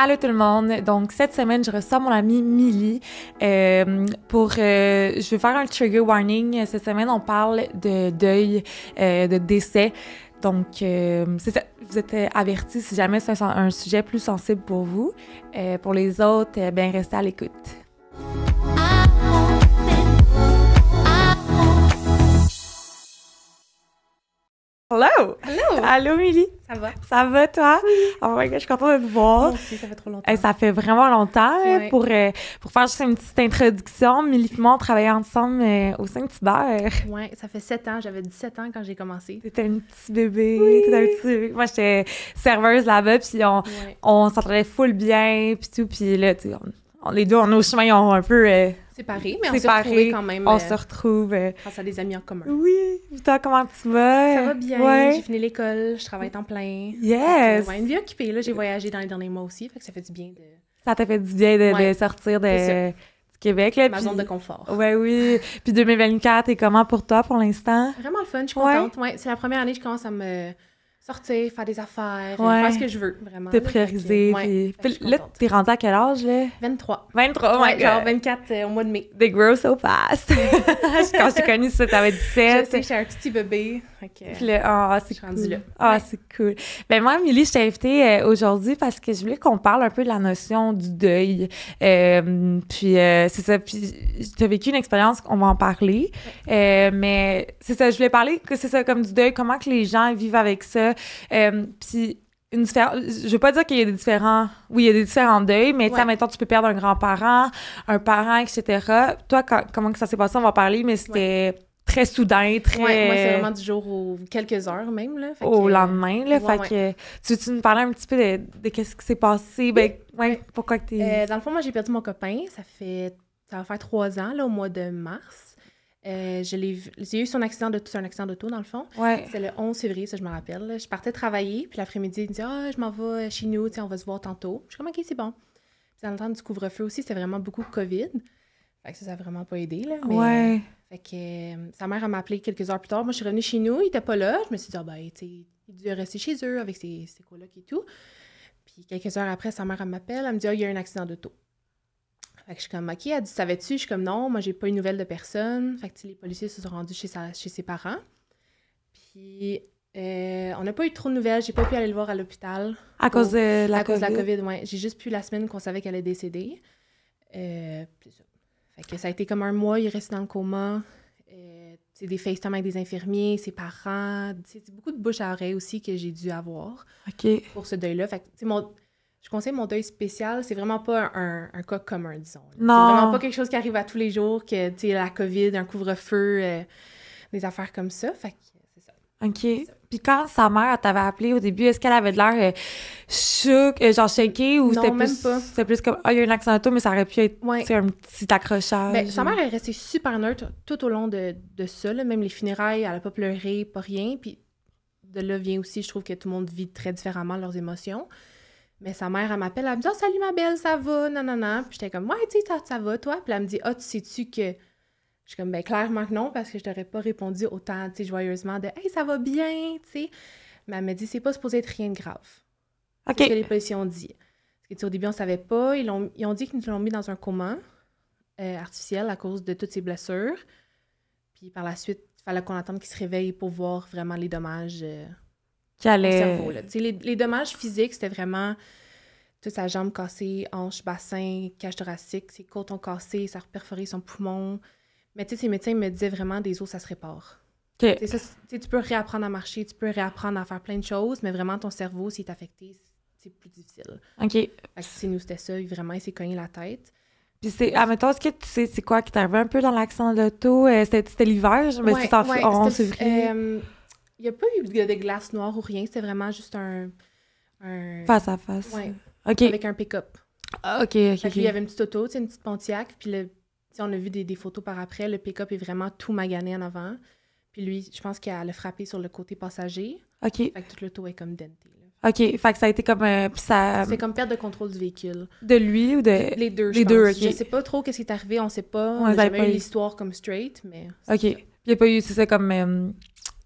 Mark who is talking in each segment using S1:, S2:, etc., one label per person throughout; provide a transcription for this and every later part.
S1: Allô tout le monde. Donc cette semaine, je reçois mon amie Milly euh, pour euh, je vais faire un trigger warning. Cette semaine, on parle de deuil, euh, de décès. Donc c'est ça. Vous êtes avertis si jamais c'est un, un, sujet plus sensible pour vous. pour les autres, ben restez à l'écoute. Hello! Hello! Allô, Milly! Ça va? Ça va, toi? Oh my god, je suis contente de te voir. ça fait trop longtemps. ça fait vraiment longtemps. Hein, pour, euh, pour faire juste une petite introduction, Milly et moi, on travaillait ensemble euh, au au Saint-Hubert.
S2: Oui, ça fait 7 ans. J'avais 17 ans quand j'ai commencé. T'étais une
S1: petite bébé. Oui. T'étais un petit bébé. Moi, j'étais serveuse là-bas, puis on, on s'entendait full bien, puis tout. Puis là, tu sais, les deux, on, chemin, on un peu... Euh,
S2: Séparés, mais on se retrouve quand même. On euh, se retrouve. grâce euh, à des amis en commun. Oui. Toi, comment tu vas? Ça va bien. J'ai fini l'école, je travaille en plein. Yes! une vie occupée. Là, j'ai voyagé dans les derniers mois aussi, fait ça fait du bien de...
S1: Ça t'a fait du bien de, sortir de... Québec. Là, Ma zone de confort. Ouais, oui. Puis 2024, et comment pour toi pour l'instant?
S2: Vraiment le fun, je suis contente. Ouais. c'est la première année que je commence à me sortir, faire des affaires, faire ce que je veux, vraiment. Te prioriser. Là, puis...
S1: t'es rendu à quel âge, là?
S2: 23. 23, ouais, genre 24 euh, au mois de mai. They
S1: grow so fast! Quand tu t'ai ça, t'avais 17. Je sais, j'étais
S2: un petit bébé. Ah, ah, c'est cool.
S1: Ah, c'est cool. Ben moi, Milly, je t'ai invitée euh, aujourd'hui parce que je voulais qu'on parle un peu de la notion du deuil. Euh, puis euh, c'est ça. Puis tu as vécu une expérience, on va en parler. mais c'est ça, je voulais parler que c'est ça, comme du deuil, comment que les gens vivent avec ça. puis une je veux pas dire qu'il y a des différents oui il y a des différents deuils mais ouais. maintenant tu peux perdre un grand-parent un parent etc toi comment que ça s'est passé on va en parler mais c'était très soudain, très... moi, c'est vraiment du
S2: jour aux quelques heures même, là. au euh, lendemain, là. fait que...
S1: Tu veux-tu nous parler un petit peu de, qu'est-ce qui s'est passé? Ben,
S2: pourquoi que t'es... Euh, dans le fond, moi, j'ai perdu mon copain. Ça fait... Ça va faire trois ans, là, au mois de mars. Euh, j'ai eu son accident de un accident d'auto, dans le fond. C'est le 11 février, ça, je me rappelle. Je partais travailler, puis l'après-midi, il me dit « Ah, je m'en vais chez nous, on va se voir tantôt. » Je suis comme « OK, c'est bon. » Puis dans le temps du couvre-feu aussi, c'était vraiment beaucoup COVID. Fait que ça, ça vraiment pas aidé, là. Mais... Euh, fait que euh, sa mère, a m'a appelé quelques heures plus tard. Moi, je suis revenue chez nous, il était pas là. Je me suis dit, ah ben, tu il devait rester chez eux avec ses, ses colocs et tout. Puis quelques heures après, sa mère, m'appelle, elle me dit, ah, il y a un accident d'auto. Fait que je suis comme, OK, elle dit, savais-tu? Je suis comme, non, moi, j'ai pas eu de nouvelles de personne. Fait que les policiers se sont rendus chez, sa, chez ses parents. Puis euh, on n'a pas eu trop de nouvelles. J'ai pas pu aller le voir à l'hôpital. À cause de la COVID? À cause de la COVID, oui. J'ai juste pu la semaine qu'on savait qu'elle est décédée ça a été comme un mois, il est resté dans le coma. Euh, c'est des FaceTime avec des infirmiers, ses parents. C'est beaucoup de bouche à oreille aussi que j'ai dû avoir pour ce deuil-là. Fait mon, je conseille mon deuil spécial, c'est vraiment pas un, un, cas commun, disons. C'est vraiment pas quelque chose qui arrive à tous les jours, que, tu la COVID, un couvre-feu, euh, des affaires comme ça. Fait c'est ça. OK.
S1: Puis quand sa mère t'avait appelé au début, est-ce qu'elle avait de l'air euh, euh genre choquée ou c'était plus c'était plus comme ah il y a un accent tout mais ça aurait pu être c'est un petit accrochage. Mais ben, sa mère est
S2: restée super neutre tout au long de, de ça, là. même les funérailles, elle a pas pleuré, pas rien. Puis de là vient aussi, je trouve que tout le monde vit très différemment leurs émotions. Mais sa mère, elle m'appelle, elle me dit oh, salut ma belle, ça va, non non non. Puis j'étais comme ouais tu sais ça, va toi. Puis elle me dit ah oh, tu sais tu que je suis comme, ben clairement que non, parce que je t'aurais pas répondu autant, tu joyeusement de Hey, ça va bien, tu Mais elle m'a dit, c'est pas supposé être rien de grave. OK. ce que les policiers ont dit. Parce que, au début, on savait pas. Ils ont, dit qu'ils nous l'ont mis dans un coma euh, artificiel à cause de toutes ses blessures. Puis par la suite, il fallait qu'on attende qu'il se réveille pour voir vraiment les dommages euh, au cerveau. Les, dommages physiques, c'était vraiment toute sa jambe cassée, hanche, bassin, cage thoracique, ses côtes ont cassé, ça a son poumon. Mais tu sais, ces médecins me disaient vraiment des os, ça se répare. Okay. tu peux réapprendre à marcher, tu peux réapprendre à faire plein de choses, mais vraiment, ton cerveau, s'il est affecté, c'est plus difficile. OK. si nous, c'était ça. Vraiment, il s'est cogné la tête. Puis c'est,
S1: admettons, ah, est-ce que tu sais, c'est quoi qui t'arrivait un peu dans l'accent de l'auto? Euh, c'était, l'hiver, mais c'est en, euh,
S2: Il n'y a pas eu de, glace noire ou rien, c'était vraiment juste un, Face à face. OK. Avec un pick-up. Ah, OK, OK. il y avait une petite auto, une petite Pontiac, puis le on a vu des, photos par après. Le pick-up est vraiment tout magané en avant. Puis lui, je pense qu'il a frappé sur le côté passager. OK. Fait que tout l'auto est comme denté.
S1: OK. Fait que ça a été comme. Euh, ça... C'est comme
S2: perte de contrôle du véhicule. De lui ou de. Les deux. Les je deux, sais pas trop qu'est-ce qui est arrivé. On sait pas. On, n'a jamais l'histoire comme straight, mais.
S1: OK. il n'y a pas eu, c'est comme. Euh,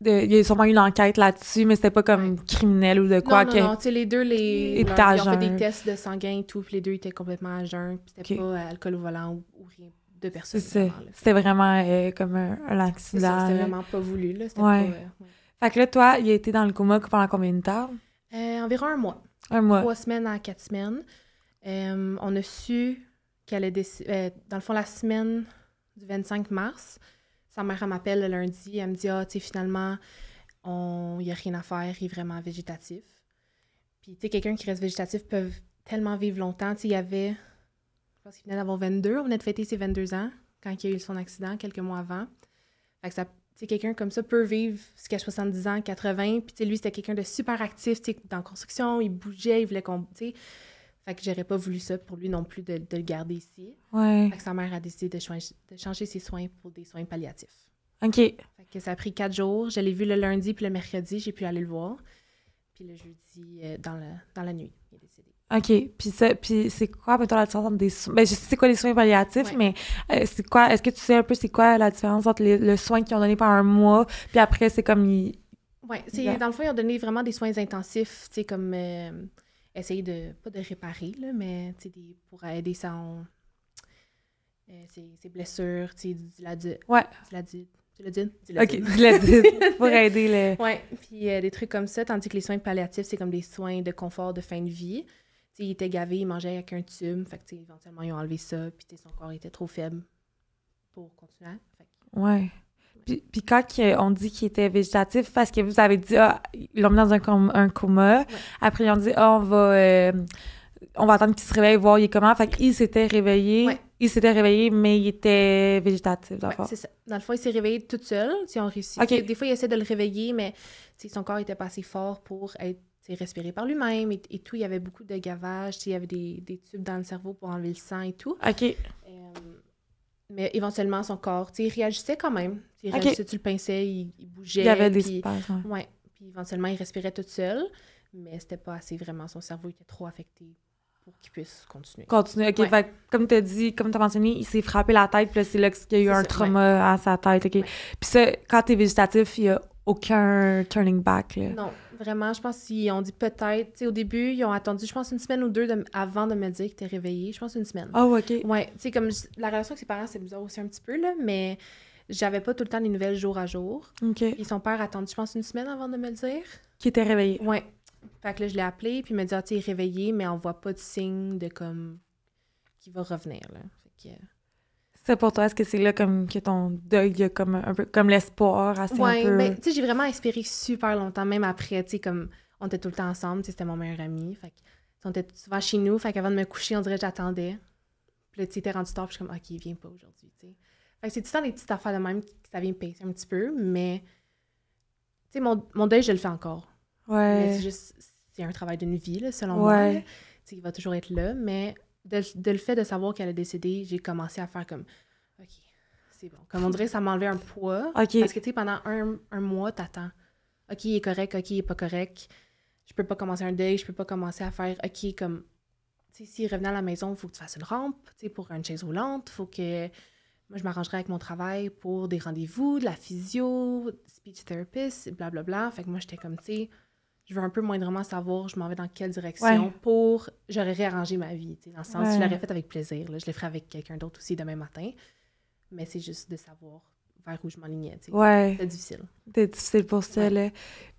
S1: il y a sûrement eu l'enquête là-dessus, mais c'était pas comme criminel ou de quoi. Non, que... non, non. tu sais, les deux, les, ils ont fait des
S2: tests de sanguin et tout, puis les deux étaient complètement à jeun, puis c'était pas euh, alcool au volant ou rien de C'était
S1: vraiment euh, comme un, accident. C'était vraiment pas voulu. Là. Euh, fait que là, toi, il a été dans le coma pendant combien de temps?
S2: Euh, environ un mois. Un mois. Trois semaines à quatre semaines. on a su qu'elle a décidé. dans le fond, la semaine du 25 mars, sa mère, m'appelle le lundi. Elle me dit Ah, tu sais, finalement, il on... n'y a rien à faire. Il est vraiment végétatif. Puis, tu sais, quelqu'un qui reste végétatif peut tellement vivre longtemps. Tu sais, il y avait je pense qu'il venait d'avoir 22. On venait de fêter ses 22 ans quand il a eu son accident, quelques mois avant. Fait quelqu'un comme ça peut vivre jusqu'à 70 ans, 80. Puis, lui, c'était quelqu'un de super actif, dans la construction, il bougeait, il voulait qu'on. Fait que j'aurais pas voulu ça pour lui non plus de, le garder ici. sa mère a décidé de, changer, ses soins pour des soins palliatifs. OK. que ça a pris quatre jours. Je l'ai vu le lundi puis le mercredi, j'ai pu aller le voir. Puis le jeudi, euh, dans la nuit.
S1: OK. Puis, ça, puis c'est quoi, mettons, la différence entre des soins? Ben, je sais c'est quoi les soins palliatifs, mais euh, c'est quoi, est-ce que tu sais un peu c'est quoi la différence entre les, le soin qu'ils ont donné pendant un mois, puis après, c'est comme. Ils... Oui, c'est, dans
S2: le fond, ils ont donné vraiment des soins intensifs, tu sais, comme euh, essayer de, pas de réparer, là, mais pour aider sans ses, euh, blessures, tu sais, du ladite. Ouais. Du Tu l'as dit. – OK, pour aider les... Oui, puis des trucs comme ça, tandis que les soins palliatifs, c'est comme des soins de confort de fin de vie il était gavé, il mangeait avec un tube. Fait que, éventuellement, ils ont enlevé ça. Puis, son corps était trop faible pour continuer.
S1: Oui. Puis, puis, quand on dit qu'il était végétatif, parce que vous avez dit, ah, ils l'ont mis dans un, coma. Après, ils ont dit, ah, on va. Euh, on va attendre qu'il se réveille, voir il est comment. Fait qu'il s'était réveillé. Il s'était réveillé, mais il était végétatif, Ouais, c'est ça.
S2: Dans le fond, il s'est réveillé tout seul, si on réussit. Des fois, il essaie de le réveiller, mais son corps était pas assez fort pour être respirer par lui-même et, tout. Il y avait beaucoup de gavage, il y avait des, tubes dans le cerveau pour enlever le sang et tout. OK. Euh, mais éventuellement, son corps, il réagissait quand même. Il réagissait, tu le pinçais, il, bougeait. Il y avait des Oui. ouais. Puis éventuellement, il respirait tout seul, mais c'était pas assez vraiment. Son cerveau était trop affecté pour qu'il puisse continuer. Continuer, OK.
S1: comme tu as dit, comme tu as mentionné, il s'est frappé la tête, puis là, c'est là qu'il y a eu un trauma à sa tête, OK. Puis ça, quand tu es végétatif, il n'y a aucun turning back, Non,
S2: vraiment. Je pense qu'ils ont dit peut-être. au début, ils ont attendu, je pense, une semaine ou deux avant de me dire que était réveillé. Je pense une semaine. Ah, OK. Ouais. Tu sais, comme la relation avec ses parents, c'est bizarre aussi un petit peu, là, mais j'avais pas tout le temps les nouvelles jour à jour. OK. Et son père a attendu, je pense, une semaine avant de me le dire. Qu'il était réveillé. Ouais. Fait que je l'ai appelé, puis il m'a dit, ah, tu es réveillé, mais on voit pas de signe de comme. qui va revenir, là.
S1: C'est pour toi, est-ce que c'est là comme que ton deuil, a comme un peu comme l'espoir assez un peu... mais ben, tu
S2: sais, j'ai vraiment espéré super longtemps, même après, tu sais, comme on était tout le temps ensemble, c'était mon meilleur ami, fait on était souvent chez nous, fait qu'avant de me coucher, on dirait que j'attendais. Puis là, tu sais, rendu tard, puis je suis comme, OK, il vient pas aujourd'hui, tu sais. Fait que c'est tout le temps des petites affaires de même que ça vient pincer un petit peu, mais, tu sais, mon, mon, deuil, je le fais encore. Ouais. Mais c'est juste, c'est un travail d'une vie, selon moi. Tu sais, il va toujours être là, mais de, le fait de savoir qu'elle est décédée, j'ai commencé à faire comme OK, c'est bon. Comme on dirait, ça m'enlevait un poids. Parce que tu sais, pendant un, un mois, t'attends. OK, il est correct, OK, il est pas correct. Je peux pas commencer un deuil, je peux pas commencer à faire OK, comme tu sais, s'il revenait à la maison, il faut que tu fasses une rampe, tu sais, pour une chaise roulante, faut que. Moi, je m'arrangerais avec mon travail pour des rendez-vous, de la physio, speech therapist, blablabla. Bla, Fait que moi, j'étais comme, tu sais, je veux un peu moindrement savoir je m'en vais dans quelle direction pour. J'aurais réarrangé ma vie, tu sais, dans le sens, je l'aurais fait avec plaisir. je le ferais avec quelqu'un d'autre aussi demain matin. Mais c'est juste de savoir vers où je m'enlignais. Ouais. C'était difficile.
S1: C'était difficile pour ça,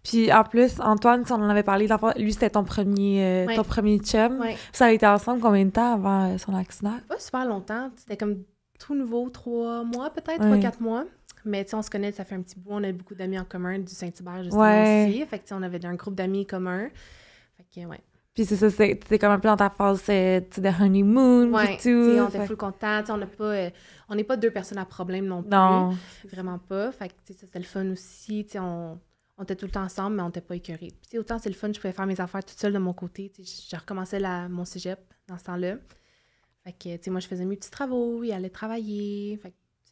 S1: Puis en plus, Antoine, on en avait parlé, lui, c'était ton premier euh, premier chum. Ça a été ensemble combien de temps avant euh, son accident?
S2: Pas super longtemps. C'était comme tout nouveau, trois mois peut-être, trois, quatre mois. Mais on se connaît, ça fait un petit bout. On a beaucoup d'amis en commun du Saint-Hubert, justement, Fait que, on avait un groupe d'amis commun. Fait que, ouais. Puis c'est ça,
S1: c'est comme un peu dans ta phase de honeymoon ouais, et tout. on était full
S2: content, on n'est pas, on pas deux personnes à problème non plus. Non. Vraiment pas. Fait que c'était le fun aussi, on, on était tout le temps ensemble, mais on n'était pas écœurés. Puis autant c'est le fun, je pouvais faire mes affaires toute seule de mon côté. Je, recommençais la, mon cégep dans ce temps-là. Fait que, tu sais, moi, je faisais mes petits travaux, il allait travailler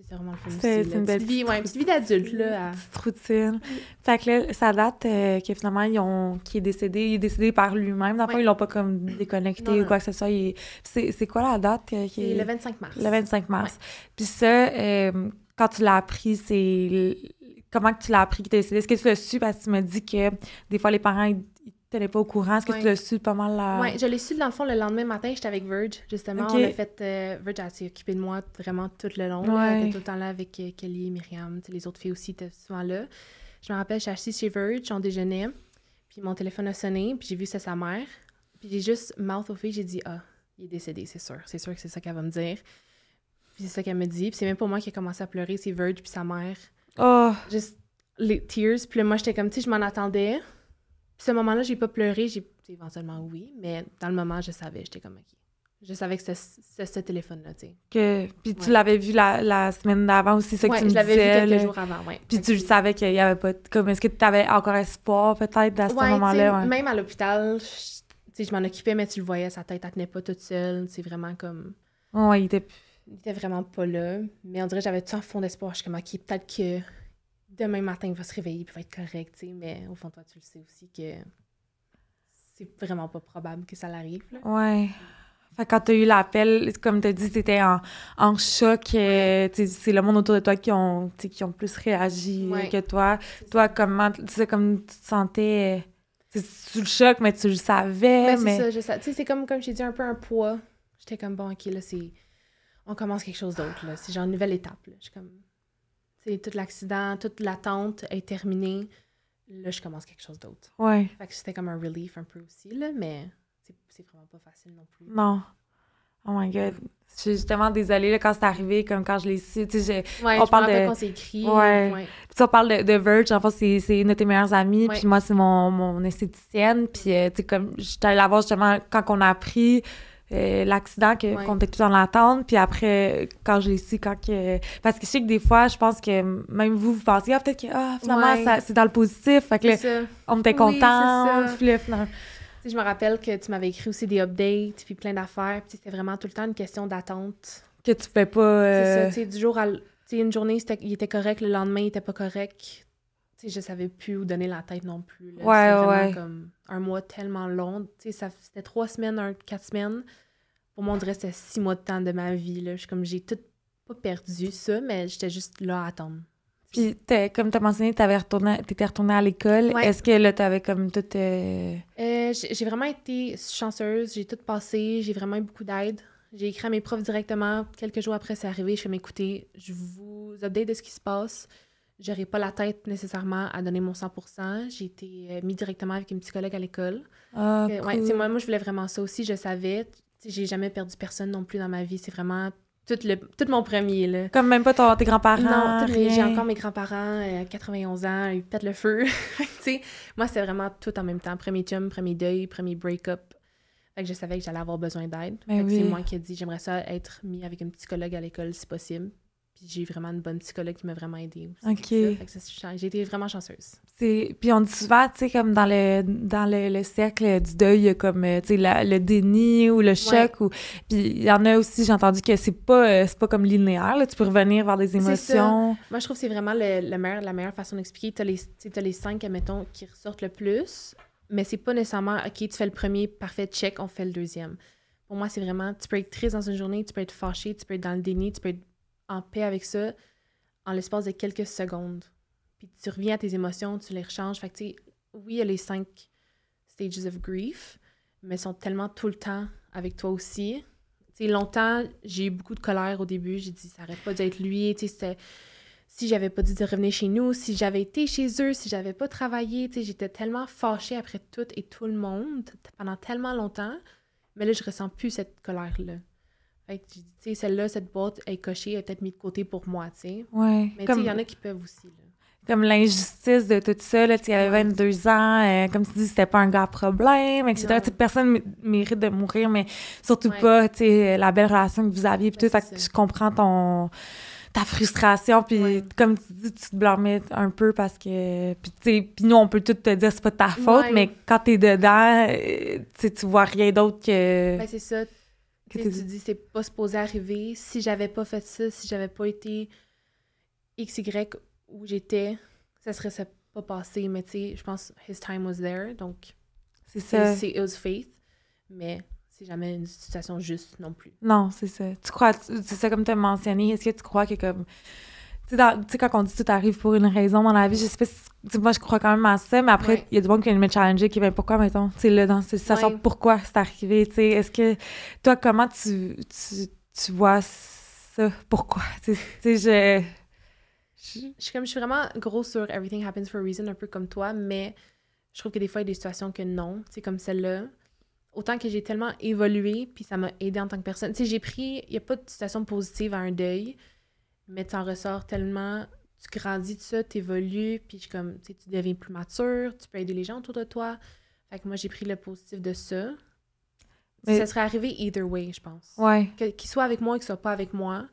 S2: c'est vraiment C'est une belle vie, ouais, une petite vie d'adulte, là.
S1: À... Petite routine. Fait que là, ça date euh, que finalement, ils ont, qui est décédé, il est décédé par lui-même. D'après ils l'ont pas comme déconnecté ou quoi que ce soit. C'est quoi la date? Euh, qui Le 25 mars. Le 25 mars. Puis ça, euh, quand tu l'as appris, c'est comment que tu l'as appris qu'il était décédé? Est-ce que tu l'as su parce que tu m'as dit que des fois les parents T'étais pas au courant? Est-ce que tu l'as su pas mal là? Oui, je
S2: l'ai su de l'enfant le lendemain matin, j'étais avec Verge, justement. On a fait. Euh, Verge a s'est occupée de moi vraiment tout le long. elle était tout le temps là avec Kelly euh, Kelly, Myriam, les autres filles aussi étaient souvent là. Je me rappelle, je suis assise chez Verge, on déjeunait, puis mon téléphone a sonné, puis j'ai vu c'est sa mère. Puis j'ai juste mouth au j'ai dit Ah, il est décédé, c'est sûr. C'est sûr que c'est ça qu'elle va me dire. Puis c'est ça qu'elle me dit. Puis c'est même pour moi qui a commencé à pleurer, c'est Verge puis sa mère. Oh! Juste les tears. Puis moi, j'étais comme, tu je m'en attendais ce moment-là, j'ai pas pleuré, j'ai éventuellement oui, mais dans le moment, je savais, j'étais comme OK. Je savais que c'était ce téléphone-là, tu sais.
S1: Que... Puis tu l'avais vu la, semaine d'avant aussi, c'est ça que tu je me disais. je l'avais vu quelques jours avant, oui. Puis tu savais qu'il y avait pas... Comme, est-ce que tu avais encore espoir, peut-être, à ce moment-là? même
S2: à l'hôpital, je, je m'en occupais, mais tu le voyais, sa tête, elle tenait pas toute seule. C'est vraiment comme... Oui, il était... Il était vraiment pas là. Mais on dirait que j'avais tout un fond d'espoir. Je suis comme, OK, peut-être que demain matin, il va se réveiller et va être correct, mais au fond, toi, tu le sais aussi que c'est vraiment pas probable que ça l'arrive. Ouais.
S1: Fait quand as eu l'appel, comme as dit, c'était en, choc. Euh, c'est le monde autour de toi qui ont, qui ont plus réagi euh, que toi. Toi, comment, comme tu te sentais... Euh, sous le choc, mais tu le savais. Ben, mais...
S2: C'est ça, sais, c'est comme, comme j'ai dit, un peu un poids. J'étais comme, bon, OK, là, c'est... On commence quelque chose d'autre, là. C'est genre une nouvelle étape, Je suis comme... C'est tout l'accident, toute l'attente est terminée. Là, je commence quelque chose d'autre. Ouais. Fait que c'était comme un relief un peu aussi, là, mais c'est vraiment pas facile non plus. Non.
S1: Oh my God. Je suis justement désolée là, quand c'est arrivé, comme quand je l'ai su. Tu sais, je, on, parle de... quand écrit, ouais. tu Puis, on parle de. de, Verge. Enfin, c'est, c'est une de tes meilleures amies. Puis moi, c'est mon, mon esthéticienne. Puis, euh, tu sais, comme, j'étais allée la voir justement quand on a appris. Euh, l'accident que qu'on était tout dans l'attente puis après quand j'ai l'ai su quand parce que je sais que des fois je pense que même vous vous pensez ah peut-être que ah, finalement c'est dans le positif fait que on était content
S2: je me rappelle que tu m'avais écrit aussi des updates puis plein d'affaires puis c'était vraiment tout le temps une question d'attente
S1: que tu fais pas c'est ça euh, tu sais
S2: du jour à une journée il était correct le lendemain il était pas correct je je savais plus où donner la tête non plus. Là. vraiment comme un mois tellement long. Tu sais, c'était trois semaines, quatre semaines. Pour moi, on dirait que c'était six mois de temps de ma vie. Là. Je suis comme, j'ai tout pas perdu ça, mais j'étais juste là à attendre.
S1: Puis, comme tu as mentionné, tu étais retournée à l'école. Est-ce que là, tu avais comme tout. Euh,
S2: euh, j'ai vraiment été chanceuse. J'ai tout passé. J'ai vraiment eu beaucoup d'aide. J'ai écrit à mes profs directement. Quelques jours après, c'est arrivé. Je suis m'écouter. Je vous update de ce qui se passe. J'aurais pas la tête nécessairement à donner mon 100 J'ai été euh, mis directement avec une psychologue à l'école. Ah, moi, moi, je voulais vraiment ça aussi. Je savais. J'ai jamais perdu personne non plus dans ma vie. C'est vraiment tout, le, tout mon premier. Comme même pas ton, tes grands-parents. Non, j'ai encore mes grands-parents, À euh, 91 ans, ils pètent le feu. moi, c'est vraiment tout en même temps. Premier chum, premier deuil, premier break-up. que je savais que j'allais avoir besoin d'aide. Ben c'est moi qui ai dit j'aimerais ça être mis avec une psychologue à l'école si possible j'ai vraiment une bonne psychologue qui m'a vraiment aidée aussi. OK. j'ai été vraiment chanceuse.
S1: C'est... Puis on dit souvent, tu sais, comme dans le, dans le, cercle du deuil, y a comme, euh, tu sais, le déni ou le choc. Ou... Puis il y en a aussi, j'ai entendu que c'est pas, euh, c'est pas comme linéaire, tu peux revenir vers des émotions.
S2: Moi, je trouve que c'est vraiment le, le la meilleure façon d'expliquer. Tu les, les cinq, admettons, qui ressortent le plus, mais c'est pas nécessairement, OK, tu fais le premier, parfait, check, on fait le deuxième. Pour moi, c'est vraiment, tu peux être triste dans une journée, tu peux être fâché, tu peux être dans le déni, tu peux être en paix avec ça en l'espace de quelques secondes. Puis tu reviens à tes émotions, tu les rechanges. Fait que, tu sais, oui, il y a les cinq stages of grief, mais sont tellement tout le temps avec toi aussi. Tu sais, longtemps, j'ai eu beaucoup de colère au début. J'ai dit, ça n'arrête pas d'être lui. Tu sais, si j'avais pas dit de revenir chez nous, si j'avais été chez eux, si j'avais pas travaillé, tu sais, j'étais tellement fâchée après tout et tout le monde pendant tellement longtemps. Mais là, je ressens plus cette colère-là tu sais, celle-là, cette boîte est cochée, elle est peut-être mise de côté pour moi, tu sais. Ouais. Mais comme... tu sais, il y en a qui peuvent aussi,
S1: Comme l'injustice de tout ça, là, tu avait 22 ans, euh, comme tu dis, c'était pas un gars problème, etc. personne mérite de mourir, mais surtout pas, tu sais, la belle relation que vous aviez, puis tout. Fait je comprends ton ta frustration puis comme tu dis tu te blâmes un peu parce que puis nous on peut tout te dire c'est pas de ta faute mais quand t'es dedans euh, tu tu vois rien d'autre que ben, c'est
S2: ça que tu dis, c'est pas supposé arriver. Si j'avais pas fait ça, si j'avais pas été XY où j'étais, ça serait ça pas passé. Mais tu sais, je pense his time was there. Donc, c'est ça. C'est faith. Mais c'est jamais une situation juste non plus.
S1: Non, c'est ça. Tu crois, c'est ça comme tu as mentionné. Est-ce que tu crois que comme tu sais, quand on dit tout arrive pour une raison dans la vie, je sais pas si, moi, je crois quand même à ça, mais après, il y a du monde qui vient me challenger, qui ben pourquoi, mettons, tu là, dans cette situation, pourquoi c'est arrivé, tu sais, est-ce que, toi, comment tu, vois ça, pourquoi, tu sais, je...
S2: Je... suis comme, je suis vraiment gros sur Everything Happens for a Reason, un peu comme toi, mais je trouve que des fois, il y a des situations que non, c'est comme celle-là. Autant que j'ai tellement évolué, puis ça m'a aidé en tant que personne. Tu sais, j'ai pris, il n'y a pas de situation positive à un deuil, mais tu en ressors tellement, tu grandis de ça, tu évolues, puis comme, tu deviens plus mature, tu peux aider les gens autour de toi. Fait que moi, j'ai pris le positif de ça. Mais... Ça serait arrivé either way, je pense. Ouais. Qu'il soit avec moi ou qu'il soit pas avec moi,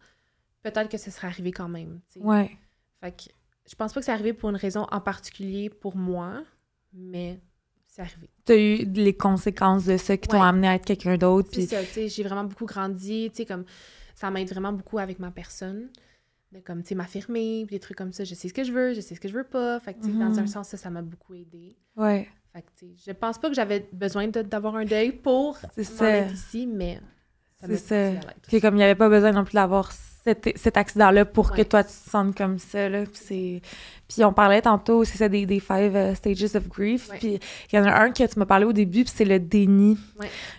S2: peut-être que ça serait arrivé quand même. Ouais. Fait que je pense pas que c'est arrivé pour une raison en particulier pour moi, mais c'est arrivé.
S1: Tu as eu les conséquences de ça qui t'ont amené à être quelqu'un d'autre. C'est
S2: j'ai vraiment beaucoup grandi, tu comme ça m'aide vraiment beaucoup avec ma personne de comme, tu sais, m'affirmer, puis des trucs comme ça. Je sais ce que je veux, je sais ce que je veux pas. Fait que, dans mhm. un sens, ça, ça m'a beaucoup aidé. Ouais. Fait que, je pense pas que j'avais besoin d'avoir un deuil pour ici, mais
S1: c'est ça. Puis comme il n'y avait pas besoin non plus d'avoir cet, cet accident-là pour que toi, tu te sentes comme ça. Là, puis, puis on parlait tantôt, c'est ça, des, des five euh, stages of grief. Puis il y en a un que tu m'as parlé au début, puis c'est le déni.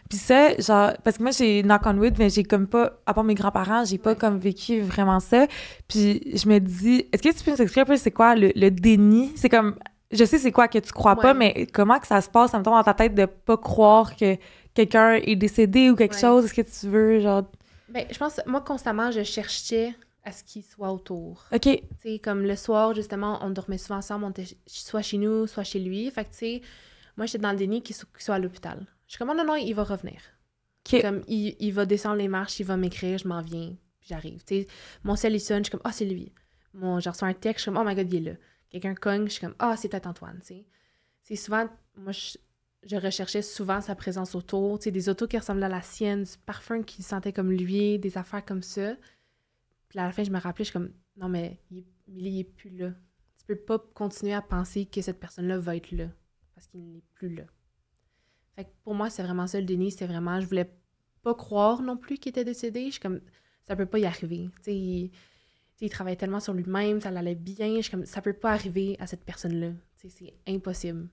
S1: Puis ça, genre, parce que moi, j'ai knock on wood, mais j'ai comme pas, à part mes grands-parents, j'ai pas comme vécu vraiment ça. Puis je me dis, est-ce que tu peux nous expliquer un peu c'est quoi le, déni? C'est comme, je sais c'est quoi que tu crois pas, mais comment que ça se passe, en me tombe dans ta tête de pas croire que quelqu'un est décédé ou quelque chose? Est-ce que tu
S2: veux, genre. Ben, je pense, moi, constamment, je cherchais à ce qu'il soit autour. OK. Tu sais, comme le soir, justement, on dormait souvent ensemble, on était soit chez nous, soit chez lui. Fait que, tu sais, moi, j'étais dans le déni qu'il soit à l'hôpital. Je suis comme, non, non, il va revenir. OK. Comme, il, il, va descendre les marches, il va m'écrire, je m'en viens, puis j'arrive. Tu sais, mon cell, il sonne, je suis comme, ah, oh, c'est lui. Mon, je reçois un texte, je suis comme, oh my god, il est là. Quelqu'un cogne, je suis comme, ah, oh, c'est peut Antoine, tu sais. C'est souvent, moi, je, je recherchais souvent sa présence autour, des autos qui ressemblaient à la sienne, du parfum qui sentait comme lui, des affaires comme ça. Puis à la fin, je me rappelais, je suis comme, non, mais il, il est plus là. Tu peux pas continuer à penser que cette personne-là va être là, parce qu'il n'est plus là. Fait que pour moi, c'est vraiment ça le déni, c'est vraiment, je voulais pas croire non plus qu'il était décédé. Je suis comme, ça peut pas y arriver. Tu il, il travaillait tellement sur lui-même, ça allait bien. Je comme, ça peut pas arriver à cette personne-là. C'est impossible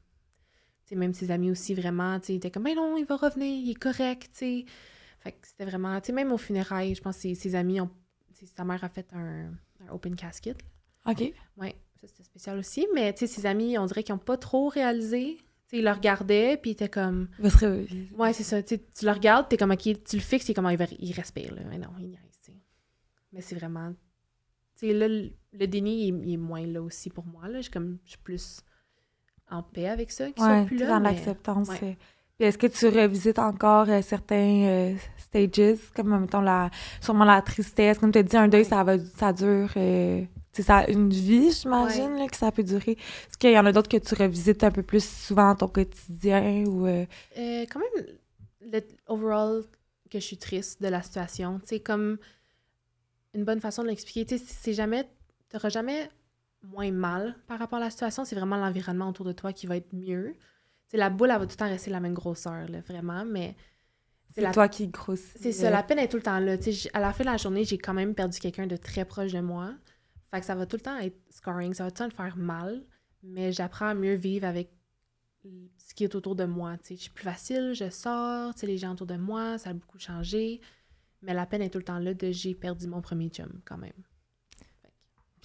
S2: même ses amis aussi, vraiment, tu sais, étaient comme, mais ben non, il va revenir, il est correct, tu sais. Fait que c'était vraiment, tu sais, même au funérailles, je pense que ses, amis ont, sa mère a fait un, open casket. OK. Ouais, ça c'était spécial aussi, mais tu sais, ses amis, on dirait qu'ils n'ont pas trop réalisé. sais, ils le regardaient, puis ils étaient comme. Ouais, c'est ça. tu le regardes, t'es comme, ok, tu le fixes, et comment ah, il, respire. Mais non, il n'y tu Mais c'est vraiment. Tu sais, le, déni, il, est moins là aussi pour moi. Là. Je, comme, je suis plus en paix avec ça, qui sont plus là. dans l'acceptance.
S1: Est-ce que tu revisites encore euh, certains euh, stages, comme, euh, mettons, la, sûrement la tristesse? Comme tu as dit, un deuil, ça, ça dure euh, ça, une vie, j'imagine, que ça peut durer. Est-ce qu'il y en a d'autres que tu revisites un peu plus souvent dans ton quotidien? ou
S2: Quand même, le, overall, que je suis triste de la situation. C'est comme une bonne façon de l'expliquer. C'est jamais... Tu jamais moins mal par rapport à la situation. C'est vraiment l'environnement autour de toi qui va être mieux. c'est la boule, elle va tout le temps rester la même grosseur, là, vraiment, mais... C'est la... toi qui grosse. C'est ça, la peine est tout le temps là. à la fin de la journée, j'ai quand même perdu quelqu'un de très proche de moi. Fait que ça va tout le temps être scoring, ça va tout le temps faire mal, mais j'apprends à mieux vivre avec ce qui est autour de moi. Je suis plus facile, je sors, les gens autour de moi, ça a beaucoup changé. Mais la peine est tout le temps là de j'ai perdu mon premier chum quand même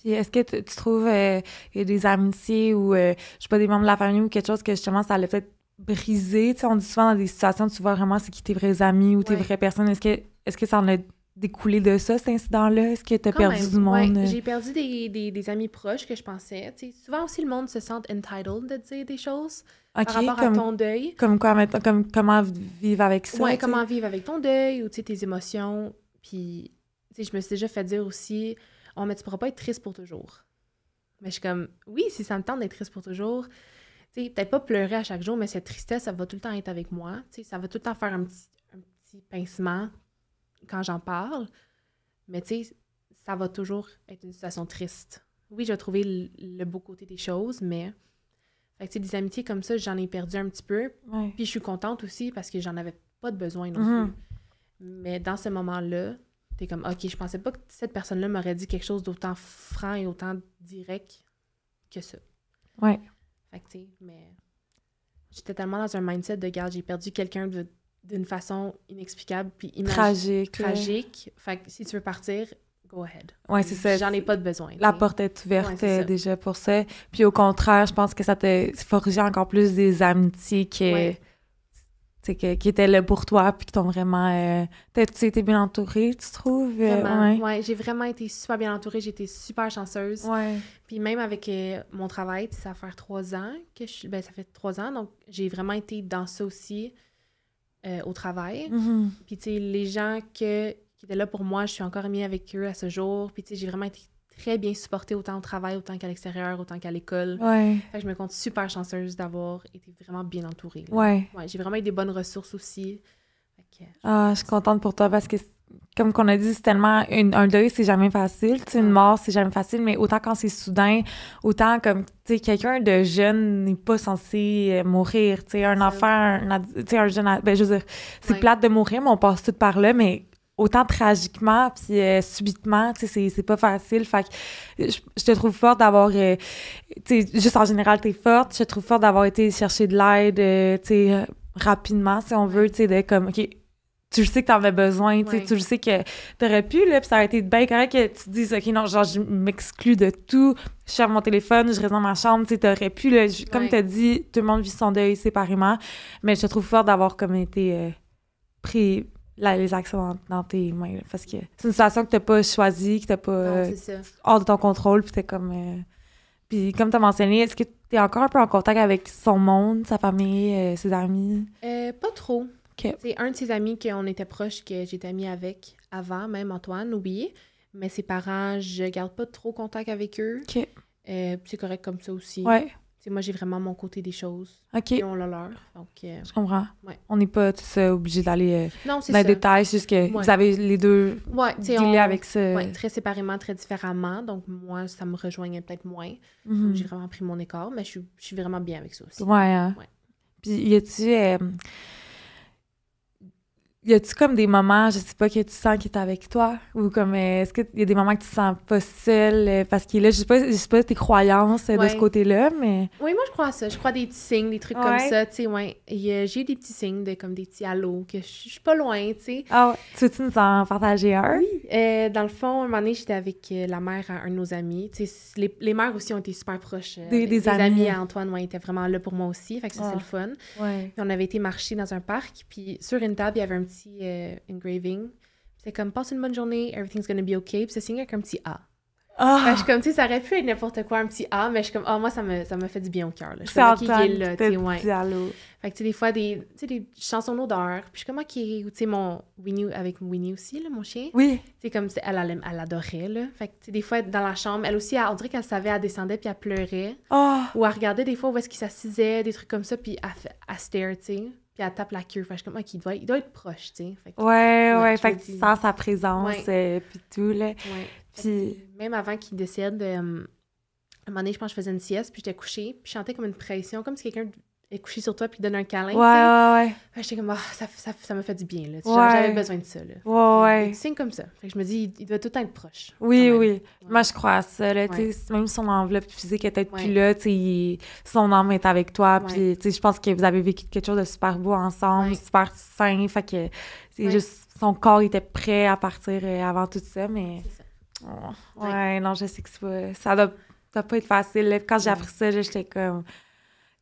S1: est-ce que tu trouves euh, des amitiés ou, euh, je sais pas, des membres de la famille ou quelque chose que justement ça allait fait briser? Tu sais, on dit souvent dans des situations, tu vois vraiment c'est qui tes vrais amis ou tes vraies personnes. Est-ce que, est que ça en a découlé de ça, cet incident-là? Est-ce que t'as perdu du monde? J'ai
S2: perdu des, amis proches que je pensais. souvent aussi, le monde se sent entitled de dire des choses par rapport comme, à ton deuil.
S1: Comme quoi, comme, comment vivre avec ça? Oui, comment vivre
S2: avec ton deuil ou tes émotions. Puis, je me suis déjà fait dire aussi Oh, mais tu pourras pas être triste pour toujours. Mais je suis comme, oui, si ça me tente d'être triste pour toujours, tu sais, peut-être pas pleurer à chaque jour, mais cette tristesse, ça va tout le temps être avec moi. Tu sais, ça va tout le temps faire un petit, petit pincement quand j'en parle. Mais tu sais, ça va toujours être une situation triste. Oui, j'ai trouvé le, beau côté des choses, mais. Fait des amitiés comme ça, j'en ai perdu un petit peu. Puis je suis contente aussi parce que j'en avais pas de besoin non mm-hmm. plus. Mais dans ce moment-là, comme, OK, je pensais pas que cette personne-là m'aurait dit quelque chose d'autant franc et autant direct que ça. Ouais. Fait que, tu mais j'étais tellement dans un mindset de garde, j'ai perdu quelqu'un d'une façon inexplicable puis tragique. Tragique. Fait que si tu veux partir, go ahead. Ouais, c'est ça. J'en ai pas de besoin. La porte est ouverte
S1: déjà pour ça. Puis au contraire, je pense que ça t'a forgé encore plus des amitiés que que, qui étaient là pour toi, puis qui t'ont vraiment... Euh, tu as tu été bien entourée, tu trouves? Euh, ouais.
S2: ouais j'ai vraiment été super bien entourée, j'ai été super chanceuse. Puis même avec euh, mon travail, ça fait faire trois ans que je suis... Ben, ça fait trois ans, donc j'ai vraiment été dans ça aussi, au travail. Mm-hmm. Puis tu les gens que, qui étaient là pour moi, je suis encore amie avec eux à ce jour. Puis tu j'ai vraiment été très bien supportée autant au travail, autant qu'à l'extérieur, autant qu'à l'école. Ouais. je me compte super chanceuse d'avoir été vraiment bien entourée. Ouais. j'ai vraiment eu des bonnes ressources aussi.
S1: Euh, ah, je suis contente pour toi parce que comme qu'on a dit, c'est tellement un deuil, c'est jamais facile. une mort, c'est jamais facile, mais autant quand c'est soudain, autant comme quelqu'un de jeune n'est pas censé euh, mourir. un enfant, un, un jeune, ben, je veux dire, c'est plate de mourir, mais on passe tout par là, mais autant tragiquement puis euh, subitement, tu sais, c'est pas facile. Fait que je, te trouve forte d'avoir, euh, tu sais, juste en général, t'es forte. Je te trouve forte d'avoir été chercher de l'aide, euh, tu sais, rapidement, si on veut, tu sais, de comme, OK, tu sais que t'en avais besoin, tu, sais, tu le sais que t'aurais pu, là, puis ça aurait été bien correct que tu te dises, OK, non, genre, je m'exclus de tout, je ferme mon téléphone, je reste dans ma chambre, tu sais, t'aurais pu, comme t'as dit, tout le monde vit son deuil séparément, mais je te trouve fort d'avoir comme été pris, les actions dans, tes mains. parce que c'est une situation que t'as pas choisie, que t'as pas hors de ton contrôle, puis comme. Euh, puis comme t'as mentionné, est-ce que tu es encore un peu en contact avec son monde, sa famille, euh, ses amis?
S2: Euh, pas trop. C'est un de ses amis qu'on était proche, que j'étais amie avec avant, même Antoine, oublié. Mais ses parents, je garde pas trop contact avec eux. c'est correct comme ça aussi. Ouais moi, j'ai vraiment mon côté des choses. OK. Et on l'a leur. Donc, euh, je
S1: comprends. On n'est pas obligé d'aller euh, dans les détails, c'est juste que vous avez les deux ouais, avec ça.
S2: très séparément, très différemment. Donc, moi, ça me rejoignait peut-être moins. Mm-hmm. J'ai vraiment pris mon écart, mais je suis vraiment bien avec ça aussi. Ouais. Hein. Puis, y a-tu. Euh,
S1: y a-tu comme des moments, je sais pas, que tu sens qu'il est avec toi? Ou comme, euh, est-ce qu'il y a des moments que tu te sens pas seul euh, parce qu'il est là? Je sais pas, je sais pas tes croyances euh, de ce côté-là, mais.
S2: Oui, moi, je crois à ça. Je crois à des petits signes, des trucs comme ça, tu sais, ouais. J'ai des petits signes, de, comme des petits allos, que je suis pas loin, tu sais. Ah, tu veux-tu nous
S1: en partager un?
S2: Oui. dans le fond, un moment donné, j'étais avec la mère à un de nos amis. Tu sais, les, mères aussi ont été super proches. des, des amis. à Antoine, ouais, étaient vraiment là pour moi aussi. Fait que ça, c'est le ah. fun. on avait été marcher dans un parc, puis sur une table, il y avait un petit euh, engraving. C'est comme passe une bonne journée, everything's gonna be okay. Puis c'est signé avec un petit A. Oh. je comme, tu sais, ça aurait pu être n'importe quoi, un petit A, mais je suis comme, ah, oh, moi, ça me, ça me fait du bien au cœur. Je savais qui est là, tu sais, ouais. Fait que, tu sais, des fois, des, des chansons d'odeur. Puis je suis comme, ok, tu sais, mon Winnie, avec Winnie aussi, là, mon chien. Oui. Tu sais, comme, elle, elle, elle, adorait, là. Fait que, tu sais, des fois, dans la chambre, elle aussi, on dirait qu'elle savait, elle descendait, puis elle pleurait. Ah! Ou elle regardait des fois où est-ce qu'il s'assisait, des trucs comme ça, puis elle, elle stare, tu sais elle tape la queue. Fait je comme, il doit, il doit être proche, tu sais. ouais, ouais, fait que tu sens sa présence, et euh, puis tout, là. Puis... même avant qu'il décède, euh, à un moment donné, je pense que je faisais une sieste, puis j'étais couchée, puis je chantais comme une pression, comme si quelqu'un est couché sur toi puis donne un câlin. Ouais, ouais, ouais. J'étais comme, ah, ça, ça, fait du bien. Là. J'avais besoin de ça. Là. Ouais, ouais. comme ça. que je me dis, il, doit tout être proche.
S1: Oui, oui. Moi, je crois à ça. Là, Même son enveloppe physique était peut-être plus là, son âme est avec toi. Puis je pense que vous avez vécu quelque chose de super beau ensemble, super sain. Fait que c'est juste son corps était prêt à partir euh, avant tout ça. Mais. Ça. Oh, ouais. non, je sais que ça ça doit pas être facile. Quand j'ai appris ça, j'étais comme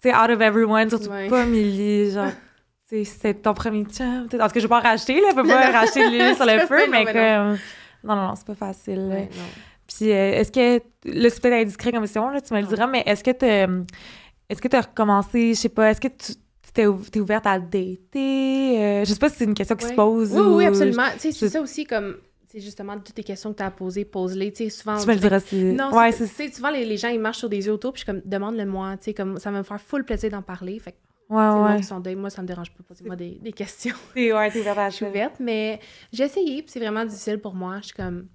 S1: tu out of everyone, surtout pas Millie, genre, tu c'est ton premier champ. En tout cas, je vais pas en racheter, là, je peux pas racheter lui sur le feu, mais, non, comme. Non, non, non, c'est pas facile. Puis, euh, est-ce que. Là, c'est peut-être indiscret comme question, là, tu me le diras, mais est-ce que tu Est-ce que tu as recommencé, je sais pas, est-ce que tu es ouverte à dater? Je euh, je sais pas si c'est une question qui se pose. Oui, oui, absolument. Tu sais, c'est ça
S2: aussi comme c'est justement toutes les questions que tu as posées, pose-les. Tu sais, souvent. le Non, ouais, c'est, souvent, les, gens, ils marchent sur des yeux autour, puis je comme, demande-le-moi. Tu sais, comme, ça va me faire full plaisir d'en parler. Fait Ouais, ouais. Moi, ça me dérange pas. Posez-moi des, des, questions. Oui, ouais, t'es ouverte mais j'ai essayé, puis c'est vraiment difficile pour moi. Je suis comme.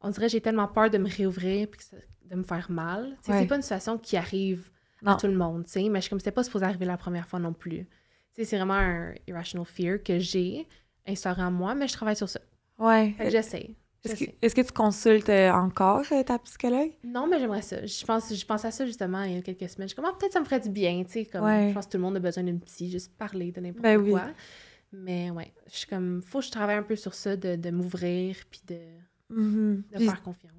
S2: On dirait j'ai tellement peur de me réouvrir, puis de me faire mal. sais C'est pas une situation qui arrive à tout le monde, sais mais je suis comme, c'était pas supposé arriver la première fois non plus. sais c'est vraiment un irrational fear que j'ai instauré en moi, mais je travaille sur ça. Ouais. j'essaie.
S1: Est-ce que, tu consultes euh, encore
S2: euh, ta psychologue? Non, mais j'aimerais ça. Je pense, je pense à ça justement il y a quelques semaines. Je suis ah, peut-être ça me ferait du bien, tu sais. Comme, Je pense que tout le monde a besoin d'une psy, juste parler de n'importe ben quoi. Mais ouais, je suis comme, faut que je travaille un peu sur ça, de, m'ouvrir, puis de, mm-hmm. faire confiance.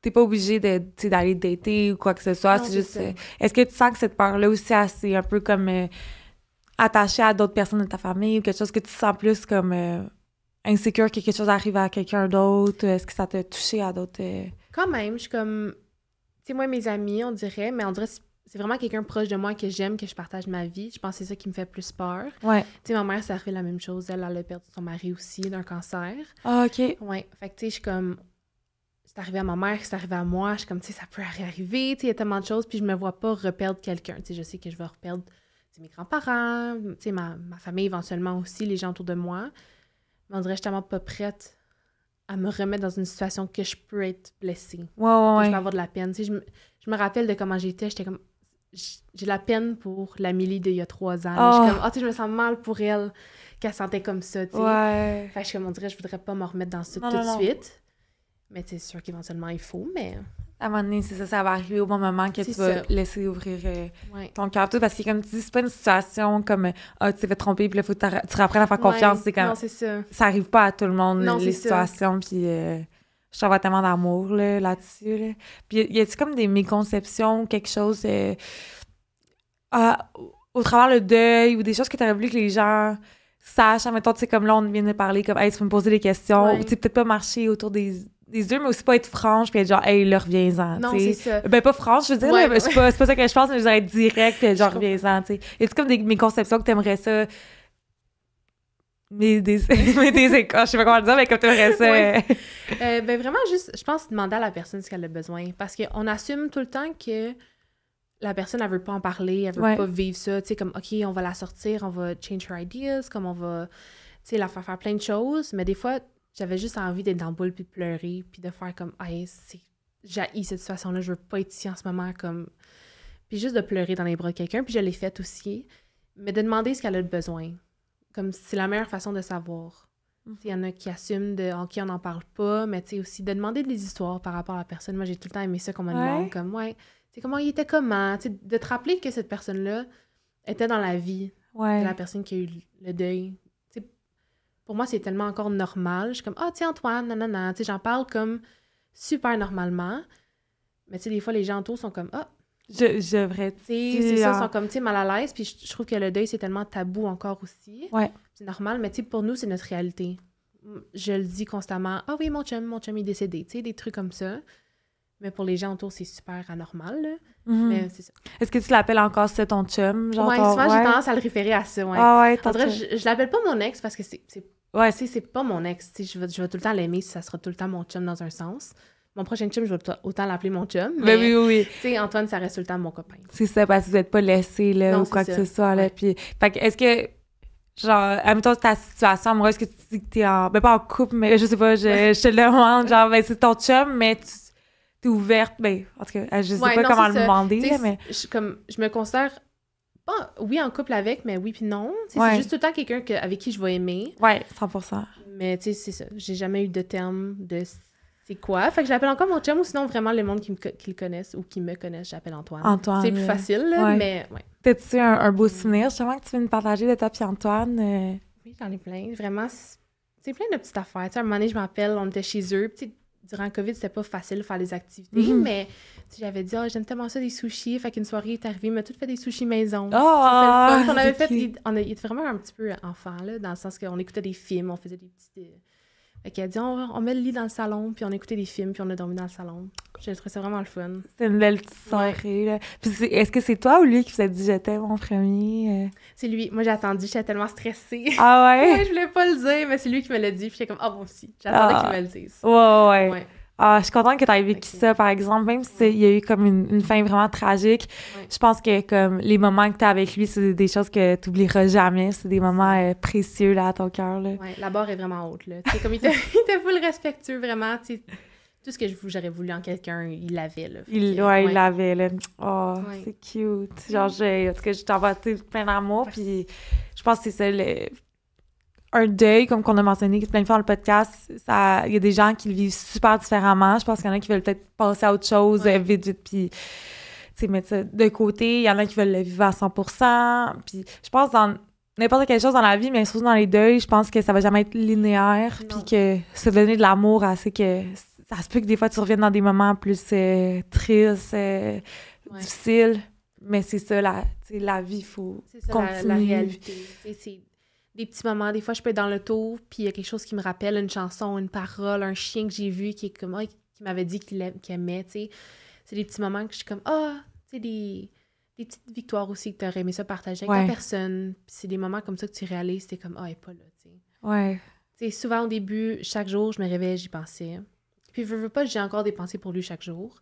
S2: T'es pas obligé d'aller
S1: dater ou quoi que ce soit. C'est juste. Euh, est-ce que tu sens que cette peur-là aussi, c'est un peu comme attaché attachée à d'autres personnes de ta famille ou quelque chose que tu sens plus comme insécure que quelque chose arrive à quelqu'un d'autre? Est-ce que ça t'a touché à d'autres. Euh?
S2: Quand même, je suis comme. Tu sais, moi, mes amis, on dirait, mais on dirait c'est vraiment quelqu'un proche de moi que j'aime, que je partage ma vie. Je pense que c'est ça qui me fait plus peur. Ouais. Tu sais, ma mère, ça arrivé la même chose. Elle, elle a perdu son mari aussi d'un cancer. Ah, OK. Ouais. Fait que, tu sais, je suis comme. C'est arrivé à ma mère, c'est arrivé à moi. Je suis comme, tu sais, ça peut arriver. Tu sais, il y a tellement de choses. Puis je me vois pas reperdre quelqu'un. Tu sais, je sais que je vais reperdre mes grands-parents, tu ma, ma famille éventuellement aussi, les gens autour de moi. Mais on dirait que je suis pas prête à me remettre dans une situation que je peux être blessée. Ouais, ouais, Je vais avoir de la peine. Tu je, me, rappelle de comment j'étais. J'étais comme. J'ai la peine pour l'Amélie d'il y a trois ans. Je, oh. comme, ah, je me sens mal pour elle qu'elle sentait comme ça. Tu ouais. Fait je me dirais je voudrais pas me remettre dans ça tout de suite. Mais c'est sûr qu'éventuellement, il faut, mais à un moment donné, c'est
S1: ça, ça va arriver au bon moment que tu vas laisser ouvrir euh, ton cœur. Parce que, comme tu dis, c'est pas une situation comme Ah, tu t'es fait tromper, puis là, faut que tu reprennes à faire confiance. C'est Non, c'est ça. Ça arrive pas à tout le monde, les situations, puis. Euh, je t'envoie tellement d'amour là, dessus Là. Puis y a-t-il comme des méconceptions quelque chose euh, au travers le deuil ou des choses que tu voulu que les gens sachent? temps tu sais, comme là, on vient de parler, comme, hey, tu peux me poser des questions. Ou tu peut-être pas marcher autour des, des yeux, mais aussi pas être franche, puis être genre, hey, là, reviens-en. Non, c'est ça. Ben, pas franche, je veux dire, c'est, pas, ça que je pense, mais je dirais être direct, genre, reviens-en, tu sais. Et tu comme des, mes conceptions que t'aimerais ça. Mais des, mais des écoles, je sais pas comment dire, mais comme t'aimerais ça.
S2: Euh, ben, vraiment, juste, je pense, demander à la personne ce qu'elle a besoin. Parce qu'on assume tout le temps que la personne, elle veut pas en parler, elle veut pas vivre ça. Tu sais, comme, OK, on va la sortir, on va change her ideas, comme on va, tu sais, la faire faire plein de choses, mais des fois, j'avais juste envie d'être dans le boule puis de pleurer, puis de faire comme, Ah, c'est j'ai cette situation-là, je veux pas être ici en ce moment, comme. Puis juste de pleurer dans les bras de quelqu'un, puis je l'ai fait aussi. Mais de demander ce qu'elle a le besoin. Comme c'est la meilleure façon de savoir. Mhm. Il y en a qui assument de qui on n'en parle pas, mais tu sais aussi de demander des histoires par rapport à la personne. Moi, j'ai tout le temps aimé ça comme un ouais. comme ouais, tu comment il était comment, tu de te rappeler que cette personne-là était dans la vie ouais. de la personne qui a eu le deuil pour moi, c'est tellement encore normal. Je suis comme, ah, tiens, Antoine, nanana. Tu sais, j'en parle comme super normalement. Mais tu sais, des fois, les gens autour sont comme, ah. Oh, je, je devrais tu C'est ça, ils sont comme, tu sais, mal à l'aise. Puis je, trouve que le deuil, c'est tellement tabou encore aussi. Ouais. C'est normal, mais tu sais, pour nous, c'est notre réalité. Je le dis constamment, ah oui, mon chum, mon chum est décédé. Tu sais, des trucs comme ça. Mais pour les gens autour, c'est super anormal. Là. Mm-hmm. Mais c'est
S1: ça. Est-ce que tu l'appelles encore c'est ton chum? Genre ouais, j'ai tendance à le référer à ça. Ouais. Ah je,
S2: je l'appelle pas mon ex parce que c'est Ouais, si c'est pas mon ex, si je je vais tout le temps l'aimer, ça sera tout le temps mon chum dans un sens. Mon prochain chum, je vais autant l'appeler mon chum. Ben mais, oui oui, oui. Tu sais, Antoine, ça reste tout le temps mon copain.
S1: C'est ça, parce que vous n'êtes pas laissé, là, ou quoi que ce soit, là. Puis, fait est-ce que, genre, admettons ta situation amoureuse, que tu dis que t'es en. Ben, pas en couple, mais je sais pas, je, je te le demande, genre, ben, c'est ton chum, mais tu t'es ouverte, ben, en tout
S2: cas, je sais pas comment le demander, là, mais. Je, comme, je me considère oui, en couple avec, mais oui puis non. C'est juste tout le temps quelqu'un avec qui je vais aimer. Ouais, 100%. Mais tu sais, c'est ça. J'ai jamais eu de terme de c'est quoi. Fait que j'appelle encore mon chum ou sinon vraiment le monde qui, le connaissent ou qui me connaissent, j'appelle Antoine. Antoine. C'est plus facile, mais oui.
S1: tu un, un, beau souvenir? Justement que tu veux nous
S2: partager de toi puis
S1: Antoine. Euh.
S2: Oui, j'en ai plein. Vraiment, c'est plein de petites affaires. Tu à un moment donné, je m'appelle, on était chez eux durant le COVID, c'était pas facile de faire des activités, mhm. mais j'avais dit, oh, j'aime tellement ça, des sushis. Fait qu'une soirée est arrivée, on m'a tout fait des sushis maison. Oh, on avait fait, on était vraiment un petit peu enfant, là, dans le sens qu'on écoutait des films, on faisait des petites... Fait qu'elle a dit on, met le lit dans le salon, puis on écoutait des films, puis on a dormi dans le salon. J'ai trouvé ça vraiment le fun.
S1: C'est une belle petite soirée, là. Puis est-ce que c'est toi ou lui qui vous a dit J'étais mon premier euh?
S2: C'est lui. Moi, j'ai attendu, j'étais tellement stressée. Ah ouais? ouais? Je voulais pas le dire, mais c'est lui qui me l'a dit, puis j'étais comme ah bon, si. J'attendais ah. qu'il me le dise.
S1: Ouais, ouais. ouais. Ah, je suis contente que tu aies vécu ça, par exemple, même s'il y a eu comme une, fin vraiment tragique. Je pense que comme les moments que tu as avec lui, c'est des choses que tu n'oublieras jamais. C'est des moments euh, précieux à ton cœur. Là.
S2: la barre est vraiment haute. Là. comme il était, full respectueux, vraiment. tout ce que j'aurais voulu en quelqu'un, il l'avait. Là, il, l'avait.
S1: Là. Oh, c'est cute. Genre, je,
S2: en tout je t'envoie plein d'amour.
S1: Puis je pense que c'est ça. Le, un deuil, comme qu'on a mentionné plein de fois dans le podcast, il y a des gens qui le vivent super différemment. Je pense qu'il y en a qui veulent peut-être passer à autre chose ouais. vite, tu sais mettre ça de côté. Il y en a qui veulent le vivre à 100 Puis je pense dans n'importe quelle chose dans la vie, mais surtout dans les deuils, je pense que ça va jamais être linéaire, puis que se donner de l'amour c'est que ça se peut que des fois tu reviennes dans des moments plus euh, tristes, euh, difficiles, mais c'est ça, la, la vie, il faut continuer.
S2: C'est la, des petits moments. Des fois, je peux être dans le tour, puis il y a quelque chose qui me rappelle une chanson, une parole, un chien que j'ai vu qui est comme, ah, qui m'avait dit qu'il aimait, tu sais. C'est des petits moments que je suis comme, ah, oh, des, des, petites victoires aussi que tu aurais aimé ça partager avec personne. c'est des moments comme ça que tu réalises, c'est comme, ah, elle n'est pas là, tu sais. Ouais. Tu sais, souvent au début, chaque jour, je me réveille, j'y pensais. Puis, je veux pas, j'ai encore des pensées pour lui chaque jour,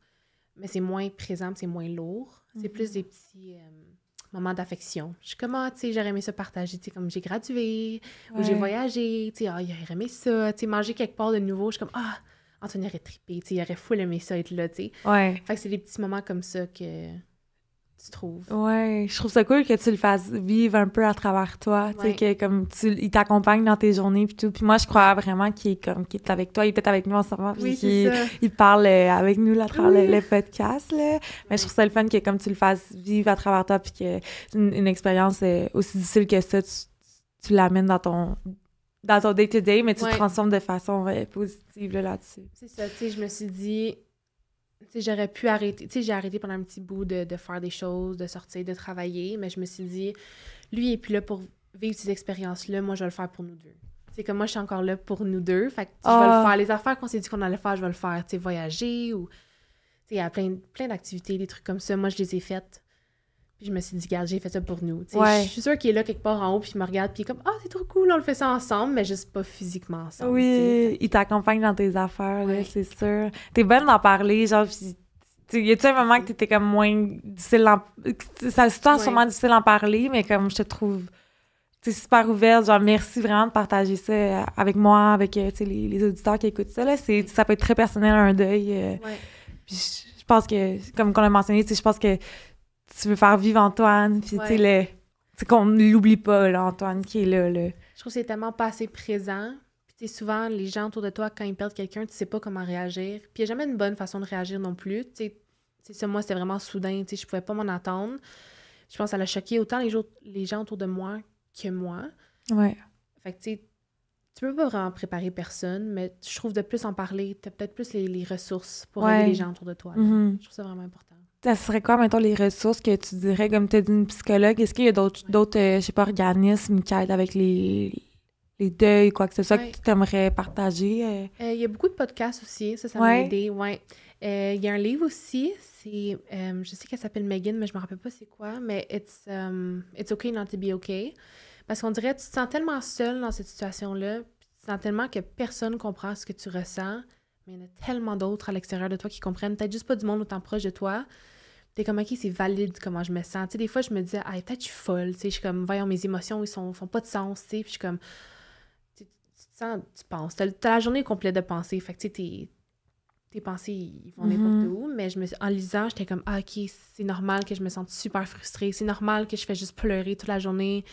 S2: mais c'est moins présent, c'est moins lourd. C'est mm-hmm. plus des petits. Euh, moment d'affection. Je suis comme, ah, tu sais, j'aurais aimé ça partager, tu sais, comme j'ai gradué, ou j'ai voyagé, tu sais, ah, il aimé ça, tu sais, manger quelque part de nouveau. Je suis comme, ah, Anthony aurait trippé, tu sais, il aurait fou aimé ça être là, tu sais. Ouais. Fait que c'est des petits moments comme ça que tu trouves.
S1: Ouais, je trouve ça cool que tu le fasses vivre un peu à travers toi, tu sais, que comme tu, il t'accompagne dans tes journées puis tout. Puis moi, je crois vraiment qu'il est comme, qu'il est avec toi, il est peut-être avec nous en ce moment, puis il, il, parle euh, avec nous là, à travers le, podcast, là. Mais je trouve ça le fun que comme tu le fasses vivre à travers toi puis que une, expérience euh, aussi difficile que ça, tu, l'amènes dans ton dans ton day-to-day, mais tu te transformes de façon positive là-dessus.
S2: c'est ça, tu sais, je me suis dit, j'aurais pu arrêter. Tu j'ai arrêté pendant un petit bout de, faire des choses, de sortir, de travailler, mais je me suis dit, lui n'est plus là pour vivre ces expériences-là, moi, je vais le faire pour nous deux. C'est comme moi, je suis encore là pour nous deux. Fait que je vais le ah. faire. Les affaires qu'on s'est dit qu'on allait faire, je vais le faire. Tu sais, voyager ou. Tu sais, il y a plein, plein d'activités, des trucs comme ça. Moi, je les ai faites je me suis dit, garde, j'ai fait ça pour nous. Je suis sûre qu'il est là quelque part en haut, puis il me regarde, puis il est comme, ah, c'est trop cool, on le fait ça ensemble, mais juste pas physiquement ensemble. Oui, il t'accompagne dans tes affaires, c'est sûr.
S1: T'es bonne d'en parler, genre, puis y a-tu un moment que t'étais comme moins difficile Ça difficile d'en parler, mais comme je te trouve es super ouverte, genre merci vraiment de partager ça euh, avec moi, avec euh, les, auditeurs qui écoutent ça. ça peut être très personnel, un deuil. Euh. je, pense que, comme qu'on l'a mentionné, je pense que tu veux faire vivre Antoine, puis tu sais, le... qu'on l'oublie pas, là, Antoine qui est là. là.
S2: Je trouve que c'est tellement pas assez présent. Puis souvent, les gens autour de toi, quand ils perdent quelqu'un, tu sais pas comment réagir. Puis il n'y a jamais une bonne façon de réagir non plus. Tu sais, ça, moi, c'était vraiment soudain, tu sais, je pouvais pas m'en attendre. Je pense que ça l'a choqué autant les, les gens autour de moi que moi. Ouais. Fait que, tu sais, tu peux pas vraiment préparer personne, mais je trouve de plus en parler, tu as peut-être plus les, ressources pour aider les gens autour de toi. Mm-hmm. Je trouve ça vraiment
S1: important ça serait quoi, maintenant les ressources que tu dirais, comme tu as dit, une psychologue? Est-ce qu'il y a d'autres, d'autres euh, je sais pas, organismes qui aident avec les, les deuils, quoi que ce soit, que tu aimerais partager?
S2: Euh? Euh, il y a beaucoup de podcasts aussi, ça, ça m'a aidé, ouais. Il y a un livre aussi, c'est, je sais qu'elle s'appelle Megan, mais je me rappelle pas c'est quoi, mais it's, um, it's okay not to be okay. Parce qu'on dirait, tu te sens tellement seule dans cette situation-là, tu te sens tellement que personne comprend ce que tu ressens, mais il y en a tellement d'autres à l'extérieur de toi qui comprennent, peut-être juste pas du monde autant proche de toi t'es comme, OK, c'est valide comment je me sens. Tu des fois, je me disais, ah, peut-être je suis folle. Tu sais, je suis comme, voyons, mes émotions, ils sont, font pas de sens. Tu sais, puis je suis comme, tu, te sens, tu penses. T'as, la journée complète de pensée. Fait que, tu sais, tes, pensées, ils vont n'importe mhm. où. Mais je me, en lisant, j'étais comme, ah, OK, c'est normal que je me sente super frustrée. C'est normal que je fais juste pleurer toute la journée.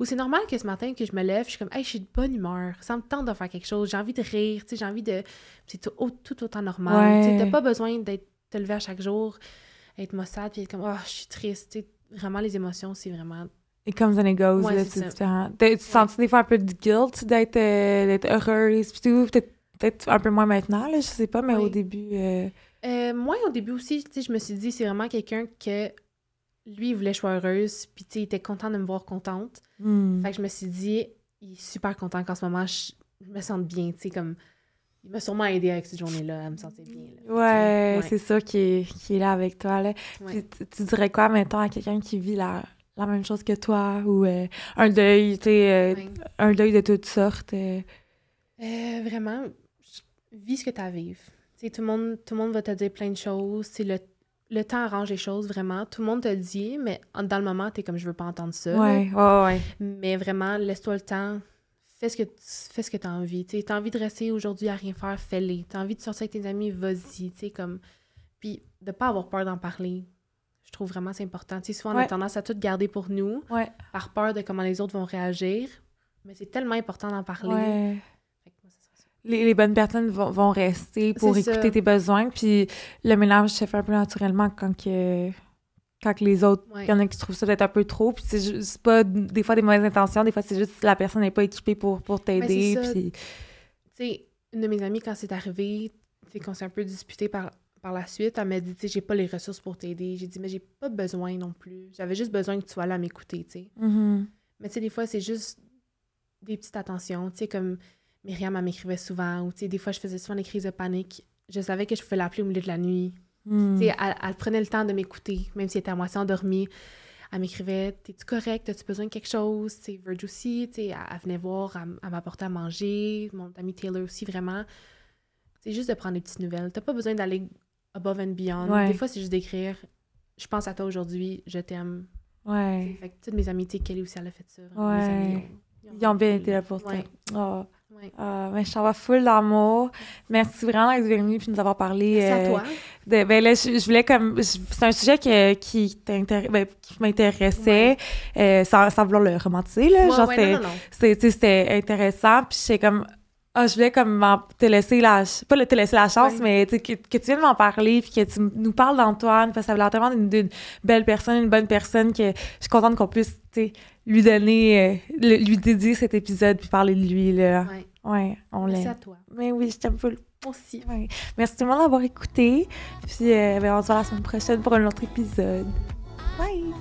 S2: Ou c'est normal que ce matin, que je me lève, je suis comme, hey, je suis de bonne humeur. Ça me tente de faire quelque chose. J'ai envie de rire. Tu j'ai envie de. C'est tout, autant normal. Tu pas besoin d'être te lever à chaque jour être maussade, puis être comme, oh, je suis triste. T'sais, vraiment, les émotions, c'est vraiment.
S1: It comes and it goes, là, c'est différent. Tu ouais. sens des fois un peu de guilt euh, d'être heureuse, puis tout, peut-être un peu moins maintenant, là, je sais pas, mais au début. Euh,
S2: euh, moi, au début aussi, je me suis dit, c'est vraiment quelqu'un que lui, il voulait que je sois heureuse, puis tu il était content de me voir contente. Hmm. Fait que je me suis dit, il est super content qu'en ce moment, je, me sente bien, tu sais, comme il m'a sûrement aidé avec cette journée-là à me sentir bien. Ouais, c'est
S1: ça qui est, là avec toi. Là. tu, dirais quoi, maintenant à quelqu'un qui vit la, la, même chose que toi ou euh, un deuil, tu euh, un deuil de toutes sortes? Euh?
S2: vraiment, vis ce que tu as à vivre. tout le, monde, tout le monde va te dire plein de choses. le, temps arrange les choses, vraiment. Tout le monde te le dit, mais dans le moment, tu es comme, je veux pas entendre ça. Ouais, ouais, ouais. Mais vraiment, laisse-toi le temps fais ce que fais ce que envie. Tu as envie de rester aujourd'hui à rien faire, fais-les. as envie de sortir avec tes amis, vas-y. comme puis de ne pas avoir peur d'en parler. Je trouve vraiment c'est important. souvent on a tendance à tout garder pour nous par peur de comment les autres vont réagir, mais c'est tellement important d'en parler. Les, bonnes personnes vont, rester pour écouter tes
S1: besoins. Puis le mélange se fait un peu naturellement quand que quand les autres, il y en a qui trouvent ça peut-être un peu trop. Puis c'est pas des fois des mauvaises intentions, des fois c'est juste la personne n'est pas équipée pour, t'aider. Puis... Tu
S2: sais, une de mes amies, quand c'est arrivé, c'est qu'on s'est un peu disputé par, par la suite, elle m'a dit, tu sais, j'ai pas les ressources pour t'aider. J'ai dit, mais j'ai pas besoin non plus. J'avais juste besoin que tu sois là à m'écouter, tu sais. Mm-hmm. Mais tu sais, des fois, c'est juste des petites attentions, tu sais, comme Myriam, elle m'écrivait souvent, ou tu sais, des fois, je faisais souvent des crises de panique. Je savais que je pouvais l'appeler au milieu de la nuit. Mm. Elle, elle, prenait le temps de m'écouter, même si elle était à moitié endormie. Elle m'écrivait T'es-tu correct As-tu besoin de quelque chose C'est aussi. Elle, elle, venait voir, elle, m'apportait à manger. Mon ami Taylor aussi, vraiment. C'est juste de prendre des petites nouvelles. T'as pas besoin d'aller above and beyond. Des fois, c'est juste d'écrire Je pense à toi aujourd'hui, je t'aime. Ouais. Fait que toutes mes amitiés, Kelly aussi, elle a fait ça. Ouais. ils ont, bien été là pour toi.
S1: Ah. Oui. je t'envoie full d'amour. Merci vraiment d'être venu puis nous avoir parlé. Merci à euh, toi. De, ben là, je, voulais comme. C'est un sujet ben, qui, m'intéressait, euh, sans, vouloir le romantiser, là. c'était intéressant. Puis comme. Ah, je voulais comme te laisser la pas te laisser la chance, mais que, tu viennes m'en parler puis que tu nous parles d'Antoine, parce que ça a l'air tellement d'une belle personne, une bonne personne que je suis contente qu'on puisse lui donner, euh, lui dédier cet épisode puis parler de lui. Là. Ouais. on Merci à toi. Mais oui, je t'aime beaucoup Aussi. Ouais. Merci tout le monde d'avoir écouté. Puis euh, ben, on se voit la semaine prochaine pour un autre épisode. Bye!